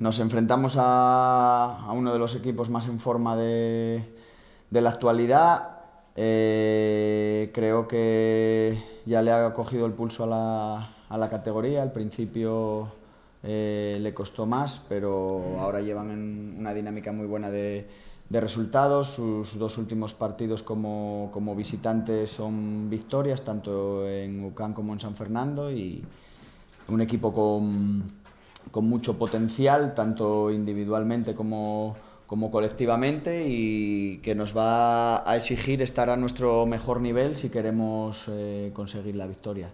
nos enfrentamos a, uno de los equipos más en forma de, la actualidad. Eh, creo que ya le ha cogido el pulso a la, categoría. Al principio eh, le costó más, pero ahora llevan en una dinámica muy buena de, resultados. Sus dos últimos partidos como, como, visitantes son victorias, tanto en Ucán como en San Fernando. Y un equipo con con mucho potencial, tanto individualmente como, colectivamente, y que nos va a exigir estar a nuestro mejor nivel si queremos eh, conseguir la victoria.